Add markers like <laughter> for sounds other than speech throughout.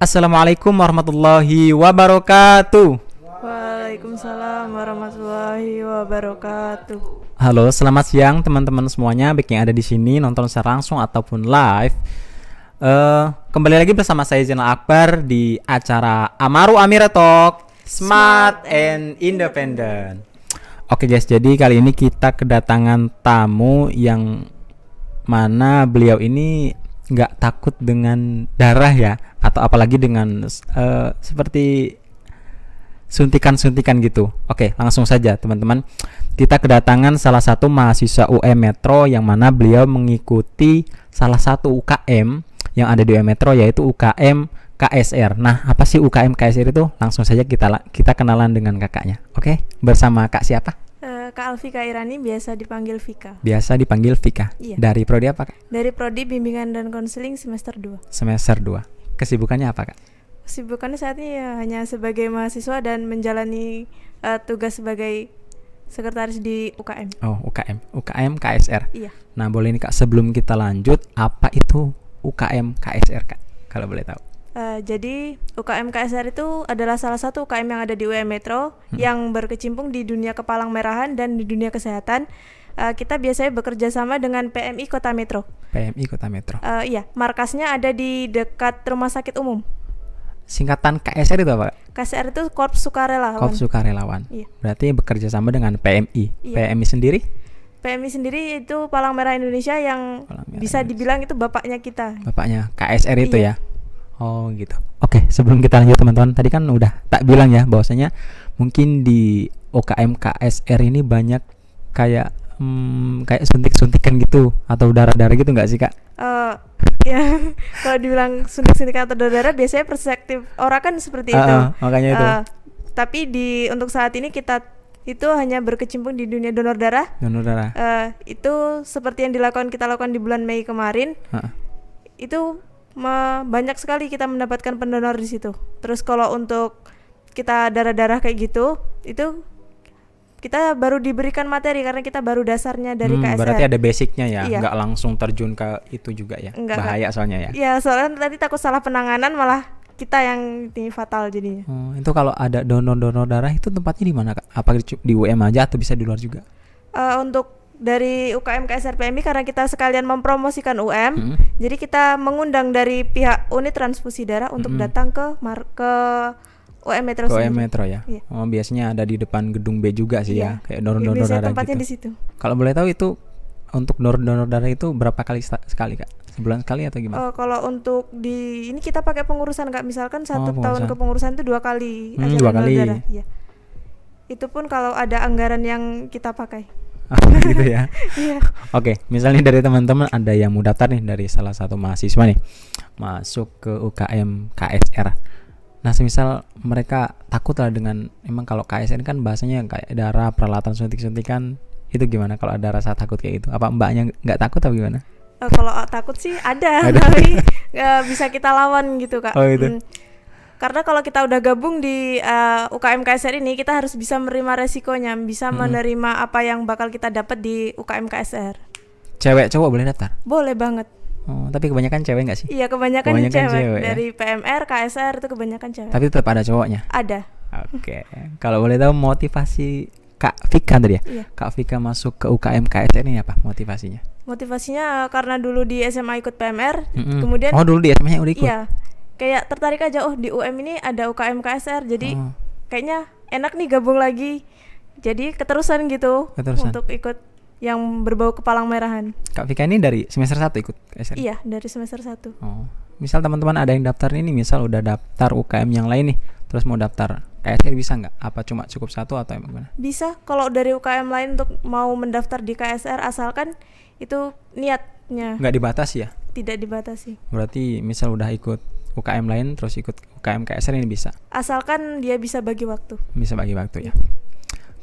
Assalamualaikum warahmatullahi wabarakatuh. Waalaikumsalam warahmatullahi wabarakatuh. Halo, selamat siang teman-teman semuanya, baik yang ada di sini nonton secara langsung ataupun live. Uh, kembali lagi bersama saya Zainal Akbar di acara Amaru Amira Talk Smart and Independent. Oke okay guys, jadi kali ini kita kedatangan tamu yang mana beliau ini nggak takut dengan darah ya atau apalagi dengan uh, seperti suntikan-suntikan gitu. Oke, langsung saja teman-teman. Kita kedatangan salah satu mahasiswa UM Metro yang mana beliau mengikuti salah satu UKM yang ada di UM Metro yaitu UKM KSR. Nah, apa sih UKM KSR itu? Langsung saja kita kita kenalan dengan kakaknya. Oke, bersama Kak siapa? Kak Alfika Irani biasa dipanggil Vika. Biasa dipanggil Vika. Iya. Dari prodi apa, Kak? Dari prodi Bimbingan dan Konseling semester 2. Semester 2. Kesibukannya apa, Kak? Kesibukannya saat ini ya hanya sebagai mahasiswa dan menjalani uh, tugas sebagai sekretaris di UKM. Oh, UKM. UKM KSR. Iya. Nah, boleh nih Kak, sebelum kita lanjut, apa itu UKM KSR, Kak? Kalau boleh tahu. Eh, jadi UKM KSR itu adalah salah satu UKM yang ada di UM Metro hmm. yang berkecimpung di dunia kepalang merahan dan di dunia kesehatan. Uh, kita biasanya bekerja sama dengan PMI Kota Metro. PMI Kota Metro. Uh, iya, markasnya ada di dekat Rumah Sakit Umum. Singkatan KSR itu apa? KSR itu Korps Sukarelawan. Korps Sukarelawan. Iya. Berarti bekerja sama dengan PMI. Iya. PMI sendiri? PMI sendiri itu Palang Merah Indonesia yang Merah bisa Indonesia. dibilang itu bapaknya kita. Bapaknya KSR itu iya. ya. Oh gitu. Oke, okay, sebelum kita lanjut teman-teman, tadi kan udah tak bilang ya bahwasanya mungkin di OKM KSR ini banyak kayak hmm, kayak suntik-suntikan gitu atau darah-darah gitu nggak sih kak? Uh, ya <laughs> kalau dibilang suntik-suntikan atau darah-darah biasanya perspektif orang kan seperti uh, itu. Uh, makanya itu. Uh, tapi di untuk saat ini kita itu hanya berkecimpung di dunia donor darah. Donor darah. Uh, itu seperti yang dilakukan kita lakukan di bulan Mei kemarin. Uh. Itu banyak sekali kita mendapatkan pendonor di situ. Terus kalau untuk kita darah-darah kayak gitu, itu kita baru diberikan materi karena kita baru dasarnya dari hmm, KSR. Berarti ada basicnya ya, iya. nggak langsung terjun ke itu juga ya, Enggak, bahaya kan. soalnya ya. Iya, soalnya tadi takut salah penanganan malah kita yang ini fatal jadinya. Hmm, itu kalau ada donor-donor darah itu tempatnya di mana kak? Apa di UM aja atau bisa di luar juga? Uh, untuk dari UKM ke SRPMI karena kita sekalian mempromosikan UM. Hmm. Jadi kita mengundang dari pihak unit transfusi darah untuk hmm. datang ke mar ke UM Metro. Ke UM Metro ya. ya. Oh, biasanya ada di depan gedung B juga sih ya, ya, kayak donor-donor ya, darah tempatnya gitu. di situ. Kalau boleh tahu itu untuk donor-donor darah itu berapa kali sekali, Kak? Sebulan sekali atau gimana? Uh, kalau untuk di ini kita pakai pengurusan, Kak. Misalkan satu oh, tahun pengurusan itu dua kali. Hmm, dua kali. Darah. Ya. Itu pun kalau ada anggaran yang kita pakai. <laughs> gitu ya. Iya. Oke, okay, misalnya dari teman-teman ada yang mau daftar nih dari salah satu mahasiswa nih masuk ke UKM KSR. Nah, semisal mereka takut lah dengan emang kalau KSR kan bahasanya kayak darah peralatan suntik-suntikan itu gimana kalau ada rasa takut kayak itu? Apa mbaknya nggak takut atau gimana? Eh, kalau takut sih ada, ada. tapi uh, bisa kita lawan gitu kak. Oh, gitu. Hmm karena kalau kita udah gabung di uh, eh, UKM KSR ini kita harus bisa menerima resikonya bisa hmm. menerima apa yang bakal kita dapat di UKM KSR cewek cowok boleh daftar boleh banget oh, tapi kebanyakan cewek nggak sih iya kebanyakan, kebanyakan cewek, cewek ya. dari ya? PMR KSR itu kebanyakan cewek tapi tetap ada cowoknya ada oke okay. kalau boleh tahu motivasi Kak Vika tadi ya iya. Kak Vika masuk ke UKM KSR ini apa motivasinya motivasinya karena dulu di SMA ikut PMR mm -hmm. kemudian oh dulu di SMA udah ikut iya kayak tertarik aja oh di UM ini ada UKM KSR jadi hmm. kayaknya enak nih gabung lagi jadi keterusan gitu keterusan. untuk ikut yang berbau kepalang merahan. Kak Vika ini dari semester 1 ikut KSR? Iya, dari semester 1. Oh. Misal teman-teman ada yang daftar ini, misal udah daftar UKM yang lain nih, terus mau daftar KSR bisa nggak? Apa cuma cukup satu atau gimana? Bisa, kalau dari UKM lain untuk mau mendaftar di KSR asalkan itu niatnya. Nggak dibatasi ya? Tidak dibatasi. Berarti misal udah ikut UKM lain terus ikut UKM KSR ini bisa. Asalkan dia bisa bagi waktu. Bisa bagi waktu ya.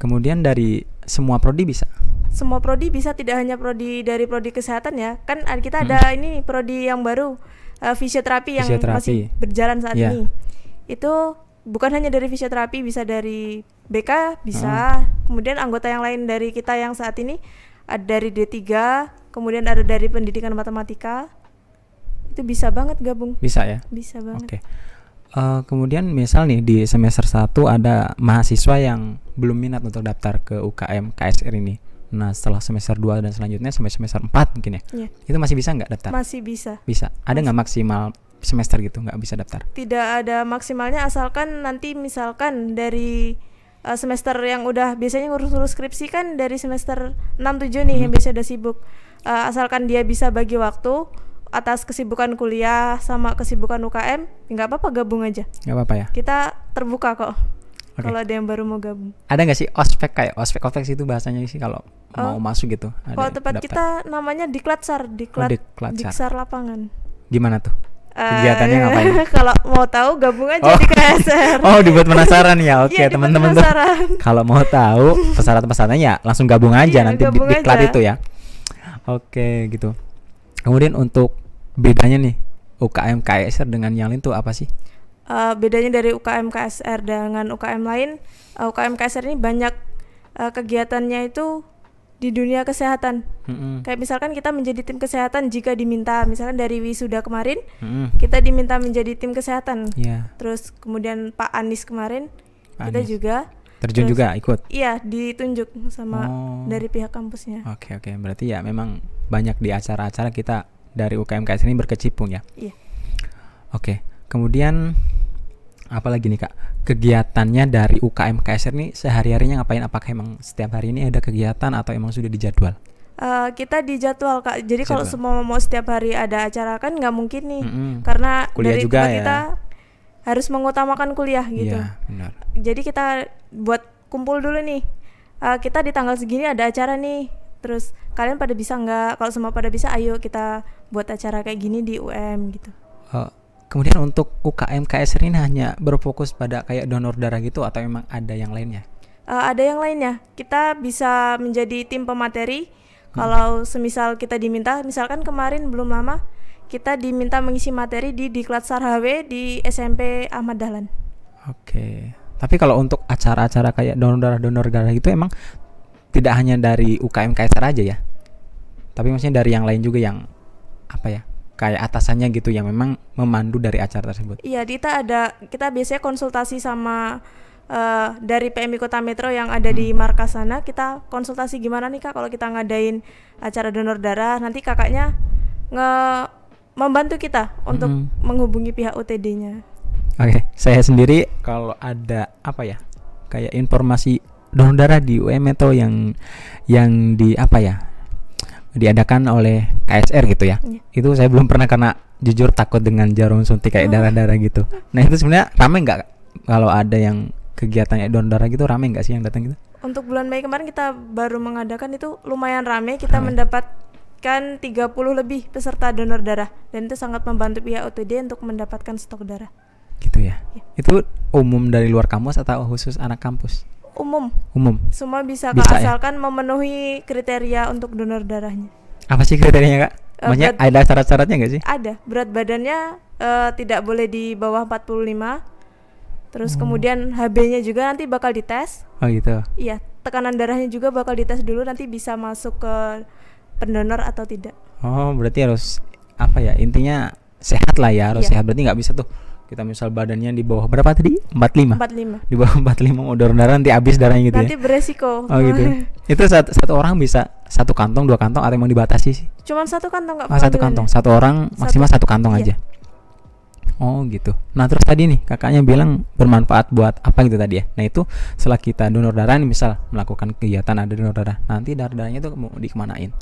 Kemudian dari semua prodi bisa. Semua prodi bisa tidak hanya prodi dari prodi kesehatan ya. Kan kita ada hmm. ini prodi yang baru uh, fisioterapi yang fisioterapi. masih berjalan saat yeah. ini. Itu bukan hanya dari fisioterapi bisa dari BK bisa. Hmm. Kemudian anggota yang lain dari kita yang saat ini ada dari D3, kemudian ada dari pendidikan matematika itu bisa banget gabung. Bisa ya? Bisa banget. Oke. Okay. Uh, eh, kemudian misal nih di semester 1 ada mahasiswa yang belum minat untuk daftar ke UKM KSR ini. Nah, setelah semester 2 dan selanjutnya sampai semester 4 mungkin ya. Yeah. Itu masih bisa nggak daftar? Masih bisa. Bisa. Ada nggak maksimal semester gitu nggak bisa daftar? Tidak ada maksimalnya asalkan nanti misalkan dari eh, semester yang udah biasanya ngurus-ngurus skripsi kan dari semester 6 7 nih hmm. yang biasanya udah sibuk. Uh, asalkan dia bisa bagi waktu atas kesibukan kuliah sama kesibukan UKM nggak apa-apa gabung aja nggak apa-apa ya kita terbuka kok okay. kalau ada yang baru mau gabung ada nggak sih ospek kayak ospek ospek itu bahasanya sih kalau oh. mau masuk gitu kalau tempat daftar. kita namanya diklat sar, diklat oh, diklatsar. diksar lapangan gimana tuh eh, kegiatannya uh, ngapain? <laughs> Kalau mau tahu gabung aja oh. di KSR. <laughs> oh, dibuat penasaran ya. <laughs> Oke, okay, iya, teman-teman tuh. Kalau mau tahu peserta-pesertanya ya langsung gabung aja iya, nanti di, di, klat itu ya. Oke, okay, gitu. Kemudian untuk bedanya nih UKM KSR dengan yang lain tuh apa sih? Uh, bedanya dari UKM KSR dengan UKM lain, uh, eh, UKM KSR ini banyak uh, kegiatannya itu di dunia kesehatan. Mm-hmm. Kayak misalkan kita menjadi tim kesehatan jika diminta, misalkan dari wisuda kemarin mm-hmm. kita diminta menjadi tim kesehatan. Yeah. Terus kemudian Pak Anies kemarin Pak kita Anies. juga terjun Terus, juga ikut iya ditunjuk sama oh. dari pihak kampusnya oke okay, oke okay. berarti ya memang banyak di acara-acara kita dari UKMKS ini berkecimpung ya iya oke okay. kemudian lagi nih kak kegiatannya dari UKMKS ini sehari harinya ngapain apakah emang setiap hari ini ada kegiatan atau emang sudah dijadwal Uh, kita dijadwal kak jadi kalau semua mau setiap hari ada acara kan nggak mungkin nih mm -hmm. karena Kuliah dari juga ya. kita harus mengutamakan kuliah iya, gitu. Iya, benar. Jadi kita buat kumpul dulu nih. Uh, kita di tanggal segini ada acara nih. Terus kalian pada bisa nggak? Kalau semua pada bisa, ayo kita buat acara kayak gini di UM gitu. Uh, kemudian untuk UKM KSR ini hanya berfokus pada kayak donor darah gitu atau memang ada yang lainnya? Uh, ada yang lainnya. Kita bisa menjadi tim pemateri. Hmm. Kalau semisal kita diminta, misalkan kemarin belum lama kita diminta mengisi materi di Diklat sarhw di SMP Ahmad Dahlan. Oke. Tapi kalau untuk acara-acara kayak donor darah donor darah itu emang tidak hanya dari UKM Kaisar aja ya. Tapi maksudnya dari yang lain juga yang apa ya? kayak atasannya gitu yang memang memandu dari acara tersebut. Iya, kita ada kita biasanya konsultasi sama uh, dari PMI Kota Metro yang ada hmm. di markas sana kita konsultasi gimana nih Kak kalau kita ngadain acara donor darah nanti kakaknya nge membantu kita untuk mm -hmm. menghubungi pihak UTD-nya. Oke, okay. saya sendiri kalau ada apa ya? kayak informasi donor darah di UM itu yang yang di apa ya? diadakan oleh KSR gitu ya. Yeah. Itu saya belum pernah karena jujur takut dengan jarum suntik kayak oh. darah-darah oh. gitu. Nah, itu sebenarnya ramai nggak kalau ada yang kegiatan kayak donor darah gitu ramai nggak sih yang datang gitu? Untuk bulan Mei kemarin kita baru mengadakan itu lumayan ramai, kita rame. mendapat mendapatkan 30 lebih peserta donor darah dan itu sangat membantu pihak OTD untuk mendapatkan stok darah. Gitu ya. ya. Itu umum dari luar kampus atau khusus anak kampus? Umum. Umum. Semua bisa, bisa ya? asalkan ya? memenuhi kriteria untuk donor darahnya. Apa sih kriterianya, Kak? Uh, eh, Maksudnya ada syarat-syaratnya nggak sih? Ada. Berat badannya uh, tidak boleh di bawah 45. Terus oh. kemudian HB-nya juga nanti bakal dites. Oh gitu. Iya, tekanan darahnya juga bakal dites dulu nanti bisa masuk ke pendonor atau tidak oh berarti harus apa ya intinya sehat lah ya harus yeah. sehat berarti nggak bisa tuh kita misal badannya di bawah berapa tadi 45 45 di bawah 45 mau donor darah nanti habis darahnya gitu ya? nanti ya? beresiko oh gitu ya? <laughs> itu satu, satu orang bisa satu kantong dua kantong atau emang dibatasi sih cuman satu kantong nggak Oh, satu kantong satu orang maksimal satu, satu kantong iya. aja Oh gitu. Nah terus tadi nih kakaknya bilang bermanfaat buat apa gitu tadi ya. Nah itu setelah kita donor darah nih misal melakukan kegiatan ada donor darah, nanti darah darahnya itu mau dikemanain?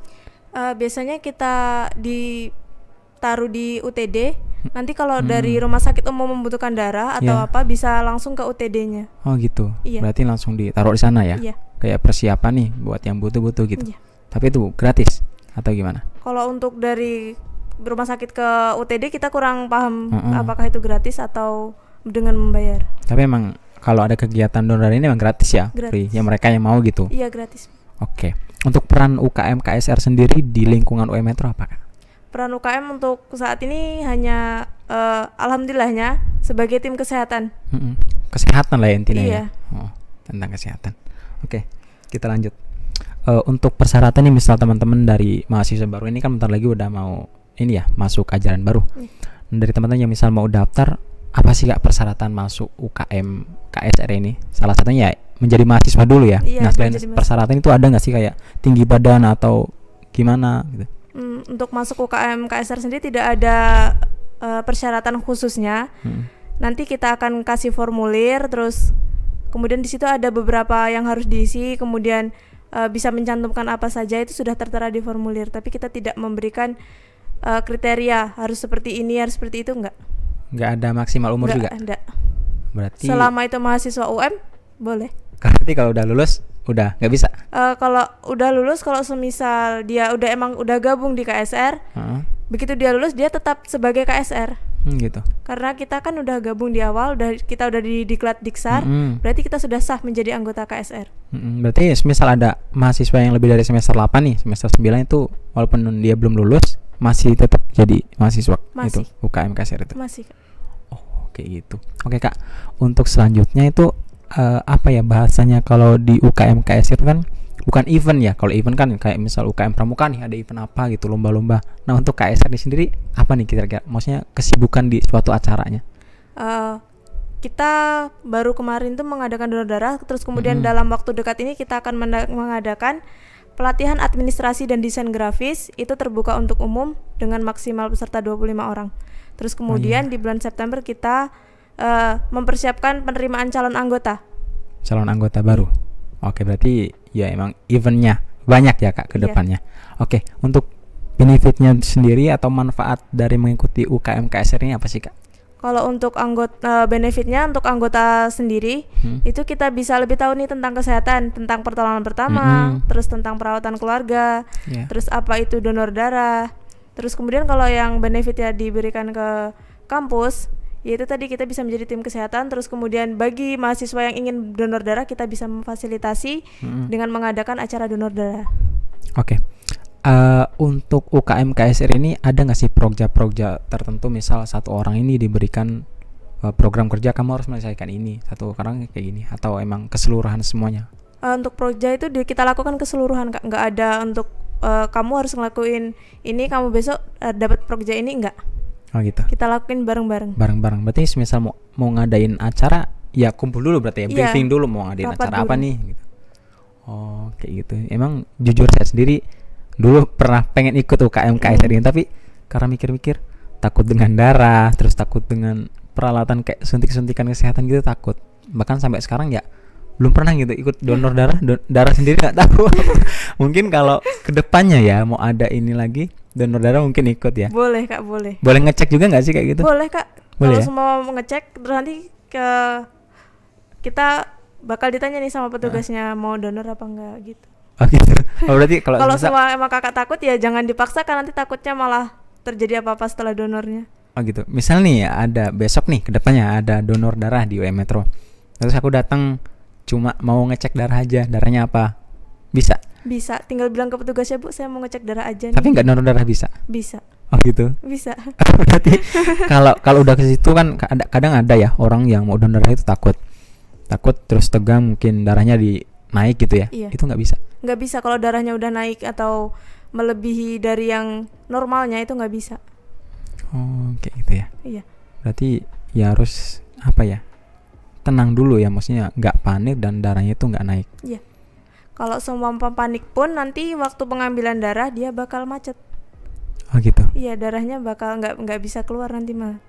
Uh, biasanya kita ditaruh di UTD. Nanti kalau hmm. dari rumah sakit umum membutuhkan darah atau yeah. apa bisa langsung ke UTD-nya. Oh gitu. Iya. Berarti langsung ditaruh di sana ya. Iya. Kayak persiapan nih buat yang butuh-butuh gitu. Yeah. Tapi itu gratis atau gimana? Kalau untuk dari rumah sakit ke UTD kita kurang paham mm -hmm. apakah itu gratis atau dengan membayar. Tapi emang kalau ada kegiatan donor ini emang gratis ya, gratis. free. Ya mereka yang mau gitu. Iya gratis. Oke. Untuk peran UKM KSR sendiri di lingkungan UM Metro apa Peran UKM untuk saat ini hanya uh, alhamdulillahnya sebagai tim kesehatan. Mm -hmm. Kesehatan lah ya intinya ya? iya. ya. Oh, tentang kesehatan. Oke, kita lanjut. Uh, untuk persyaratan nih misal teman-teman dari mahasiswa baru ini kan bentar lagi udah mau ini ya masuk ajaran baru hmm. dari teman-teman yang misal mau daftar apa sih gak persyaratan masuk UKM KSR e ini salah satunya ya menjadi mahasiswa dulu ya iya, nah selain persyaratan itu ada nggak sih kayak tinggi badan atau gimana gitu hmm, untuk masuk UKM KSR sendiri tidak ada uh, persyaratan khususnya hmm. nanti kita akan kasih formulir terus kemudian di situ ada beberapa yang harus diisi kemudian uh, bisa mencantumkan apa saja itu sudah tertera di formulir tapi kita tidak memberikan uh, kriteria harus seperti ini harus seperti itu enggak enggak ada maksimal umur enggak, juga. Enggak. Berarti selama itu mahasiswa UM boleh. Berarti kalau udah lulus udah nggak bisa. Uh, kalau udah lulus kalau semisal dia udah emang udah gabung di KSR, uh -huh. begitu dia lulus dia tetap sebagai KSR. Hmm, gitu. Karena kita kan udah gabung di awal, udah kita udah di diklat diksar, mm -hmm. berarti kita sudah sah menjadi anggota KSR. Mm -hmm. Berarti semisal ada mahasiswa yang lebih dari semester 8 nih, semester 9 itu walaupun dia belum lulus, masih tetap jadi mahasiswa masih. itu UKM Kasir itu masih kak. oh kayak gitu oke kak untuk selanjutnya itu uh, apa ya bahasanya kalau di UKM Kasir kan bukan event ya kalau event kan kayak misal UKM Pramuka nih ada event apa gitu lomba-lomba nah untuk KSR ini sendiri apa nih kira-kira maksudnya kesibukan di suatu acaranya uh, kita baru kemarin tuh mengadakan donor darah terus kemudian mm -hmm. dalam waktu dekat ini kita akan mengadakan Pelatihan administrasi dan desain grafis itu terbuka untuk umum dengan maksimal peserta 25 orang. Terus oh kemudian oh, iya. di bulan September kita uh, mempersiapkan penerimaan calon anggota. Calon anggota baru. Oke, berarti ya emang eventnya banyak ya Kak ke iya. depannya. Iya. Oke, untuk benefitnya sendiri atau manfaat dari mengikuti UKM KSR ini apa sih Kak? Kalau untuk anggota eh, benefitnya untuk anggota sendiri hmm. itu kita bisa lebih tahu nih tentang kesehatan, tentang pertolongan pertama, hmm. terus tentang perawatan keluarga, yeah. terus apa itu donor darah. Terus kemudian kalau yang benefitnya diberikan ke kampus, yaitu tadi kita bisa menjadi tim kesehatan terus kemudian bagi mahasiswa yang ingin donor darah kita bisa memfasilitasi hmm. dengan mengadakan acara donor darah. Oke. Okay uh, untuk UKM KSR ini ada nggak sih progja-progja tertentu misal satu orang ini diberikan uh, program kerja kamu harus menyelesaikan ini satu orang kayak gini atau emang keseluruhan semuanya uh, untuk progja itu kita lakukan keseluruhan nggak ada untuk uh, kamu harus ngelakuin ini kamu besok uh, dapat progja ini nggak oh gitu kita lakuin bareng-bareng bareng-bareng berarti misal mau mau ngadain acara ya kumpul dulu berarti ya iya. briefing dulu mau ngadain acara dulu. apa nih gitu. oh kayak gitu emang jujur saya sendiri dulu pernah pengen ikut UKM KSR ini tapi karena mikir-mikir takut dengan darah terus takut dengan peralatan kayak suntik-suntikan kesehatan gitu takut bahkan sampai sekarang ya belum pernah gitu ikut donor hmm. darah don darah sendiri nggak tahu <laughs> mungkin kalau kedepannya ya mau ada ini lagi donor darah mungkin ikut ya boleh kak boleh boleh ngecek juga nggak sih kayak gitu boleh kak boleh kalau ya? semua mau ngecek terus nanti ke kita bakal ditanya nih sama nah. petugasnya nah. mau donor apa enggak gitu Oh gitu. Oh, berarti kalau kalau semua emang kakak takut ya jangan dipaksakan nanti takutnya malah terjadi apa-apa setelah donornya. Oh gitu. Misal nih ada besok nih kedepannya ada donor darah di UM Metro. Terus aku datang cuma mau ngecek darah aja, darahnya apa? Bisa? Bisa. Tinggal bilang ke petugas ya bu, saya mau ngecek darah aja. Tapi nggak donor darah bisa? Bisa. Oh gitu. Bisa. <laughs> berarti kalau kalau udah ke situ kan kadang, kadang ada ya orang yang mau donor darah itu takut, takut terus tegang mungkin darahnya di naik gitu ya? Iya. Itu nggak bisa nggak bisa kalau darahnya udah naik atau melebihi dari yang normalnya itu nggak bisa oh kayak gitu ya iya berarti ya harus apa ya tenang dulu ya maksudnya nggak panik dan darahnya itu nggak naik iya kalau semua panik pun nanti waktu pengambilan darah dia bakal macet oh gitu iya darahnya bakal nggak nggak bisa keluar nanti malah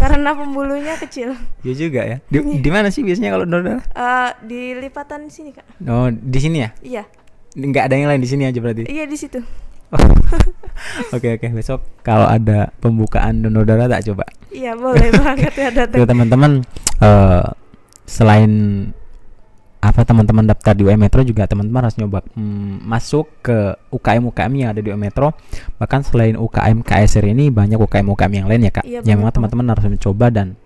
karena pembulunya kecil. Iya juga ya. Di, iya. di mana sih biasanya kalau donor darah? Uh, di lipatan sini kak. Oh di sini ya? Iya. Nggak ada yang lain di sini aja berarti? Iya di situ. Oh. <laughs> Oke oke besok kalau ada pembukaan donor darah tak coba. Iya boleh <laughs> banget ya datang. teman-teman uh, selain apa teman-teman daftar di UM Metro juga teman-teman harus nyoba hmm, masuk ke UKM UKM yang ada di UM Metro bahkan selain UKM KSR ini banyak UKM UKM yang lain ya kak iya, yang memang teman-teman harus mencoba dan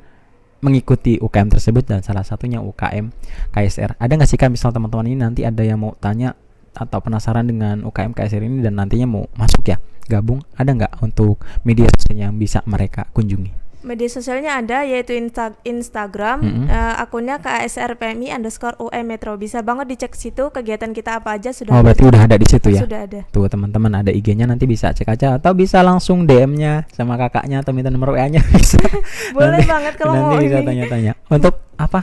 mengikuti UKM tersebut dan salah satunya UKM KSR ada nggak sih kak misal teman-teman ini nanti ada yang mau tanya atau penasaran dengan UKM KSR ini dan nantinya mau masuk ya gabung ada nggak untuk media sosial yang bisa mereka kunjungi media sosialnya ada yaitu Insta Instagram mm -hmm. uh, akunnya KSRPMI underscore UM Metro bisa banget dicek situ kegiatan kita apa aja sudah oh berarti udah ada di situ ya sudah ada tuh teman-teman ada IG-nya nanti bisa cek aja atau bisa langsung DM-nya sama kakaknya atau minta nomor WA-nya <laughs> bisa boleh nanti, banget kalau nanti mau bisa tanya-tanya untuk apa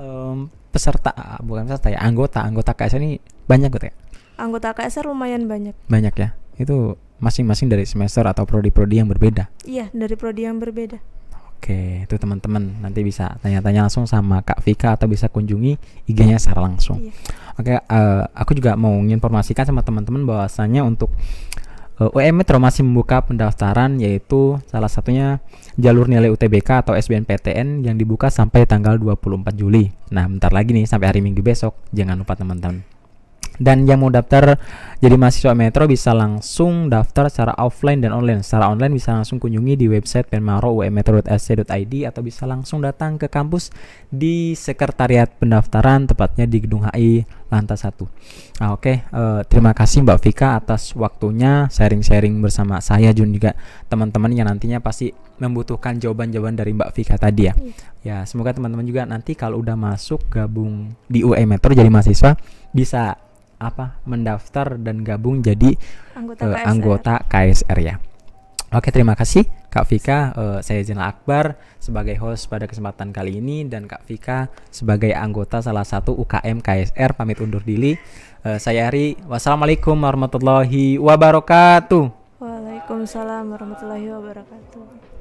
um, peserta bukan peserta ya anggota anggota KSR ini banyak gitu ya anggota KSR lumayan banyak banyak ya itu masing-masing dari semester atau prodi-prodi yang berbeda. Iya, dari prodi yang berbeda. Oke, itu teman-teman nanti bisa tanya-tanya langsung sama Kak Vika atau bisa kunjungi IG-nya secara langsung. Iya. Oke, uh, aku juga mau menginformasikan sama teman-teman bahwasanya untuk uh, UM Metro masih membuka pendaftaran yaitu salah satunya jalur nilai UTBK atau SBMPTN yang dibuka sampai tanggal 24 Juli. Nah, bentar lagi nih sampai hari Minggu besok. Jangan lupa teman-teman dan yang mau daftar jadi mahasiswa Metro bisa langsung daftar secara offline dan online. Secara online bisa langsung kunjungi di website penmaro atau bisa langsung datang ke kampus di sekretariat pendaftaran tepatnya di gedung HI lantai 1. Nah, oke, okay. uh, eh, terima kasih Mbak Vika atas waktunya sharing-sharing bersama saya Jun juga teman-teman yang nantinya pasti membutuhkan jawaban-jawaban dari Mbak Vika tadi ya. Iya. Ya, semoga teman-teman juga nanti kalau udah masuk gabung di UM Metro jadi mahasiswa bisa apa mendaftar dan gabung jadi anggota, uh, eh, KSR. Ya? anggota KSR ya. Oke, terima kasih Kak Vika. Uh, saya Zainal Akbar sebagai host pada kesempatan kali ini dan Kak Vika sebagai anggota salah satu UKM KSR pamit undur diri. Uh, saya Ari. Wassalamualaikum warahmatullahi wabarakatuh. Waalaikumsalam warahmatullahi wabarakatuh.